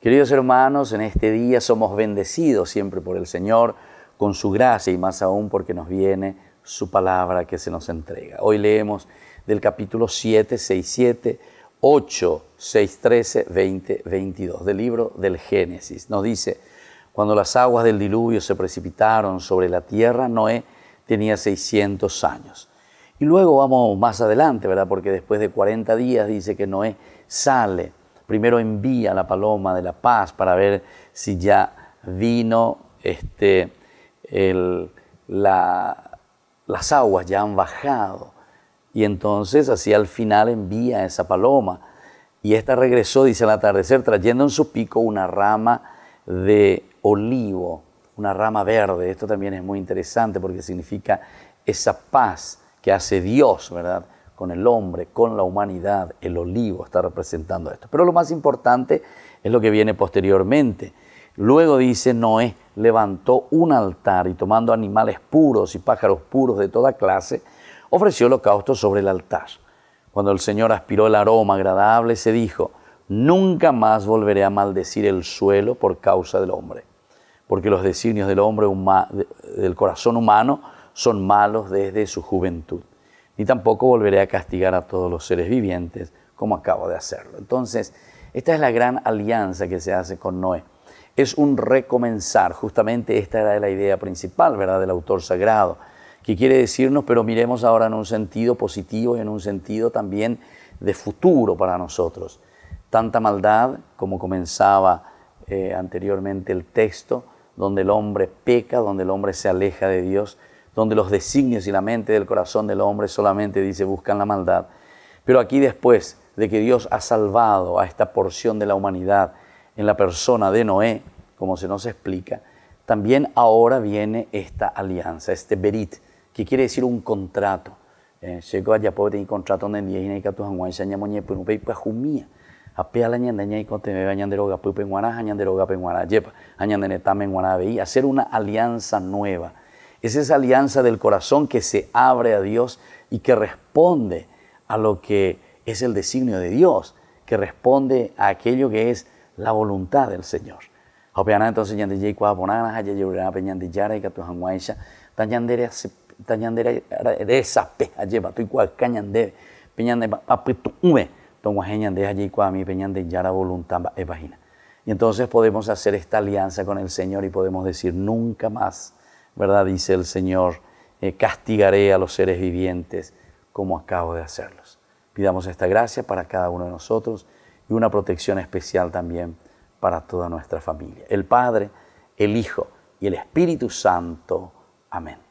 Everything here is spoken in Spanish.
Queridos hermanos, en este día somos bendecidos siempre por el Señor, con su gracia y más aún porque nos viene su palabra que se nos entrega. Hoy leemos del capítulo 7, 6, 7, 8, 6, 13, 20, 22 del libro del Génesis. Nos dice, cuando las aguas del diluvio se precipitaron sobre la tierra, Noé tenía 600 años. Y luego vamos más adelante, ¿verdad? Porque después de 40 días dice que Noé sale primero envía la paloma de la paz para ver si ya vino este, el, la, las aguas, ya han bajado. Y entonces así al final envía esa paloma. Y esta regresó, dice al atardecer, trayendo en su pico una rama de olivo, una rama verde. Esto también es muy interesante porque significa esa paz que hace Dios, ¿verdad? con el hombre, con la humanidad, el olivo está representando esto. Pero lo más importante es lo que viene posteriormente. Luego dice Noé, levantó un altar y tomando animales puros y pájaros puros de toda clase, ofreció holocausto sobre el altar. Cuando el Señor aspiró el aroma agradable, se dijo, nunca más volveré a maldecir el suelo por causa del hombre, porque los designios del hombre, del corazón humano, son malos desde su juventud ni tampoco volveré a castigar a todos los seres vivientes como acabo de hacerlo. Entonces, esta es la gran alianza que se hace con Noé. Es un recomenzar, justamente esta era la idea principal, ¿verdad?, del autor sagrado, que quiere decirnos, pero miremos ahora en un sentido positivo y en un sentido también de futuro para nosotros. Tanta maldad, como comenzaba eh, anteriormente el texto, donde el hombre peca, donde el hombre se aleja de Dios, donde los designios y la mente del corazón del hombre solamente dice buscan la maldad. Pero aquí después de que Dios ha salvado a esta porción de la humanidad en la persona de Noé, como se nos explica, también ahora viene esta alianza, este berit, que quiere decir un contrato. Eh, hacer una alianza nueva es esa alianza del corazón que se abre a Dios y que responde a lo que es el designio de Dios, que responde a aquello que es la voluntad del Señor. Y entonces podemos hacer esta alianza con el Señor y podemos decir nunca más ¿verdad? Dice el Señor, eh, castigaré a los seres vivientes como acabo de hacerlos. Pidamos esta gracia para cada uno de nosotros y una protección especial también para toda nuestra familia. El Padre, el Hijo y el Espíritu Santo. Amén.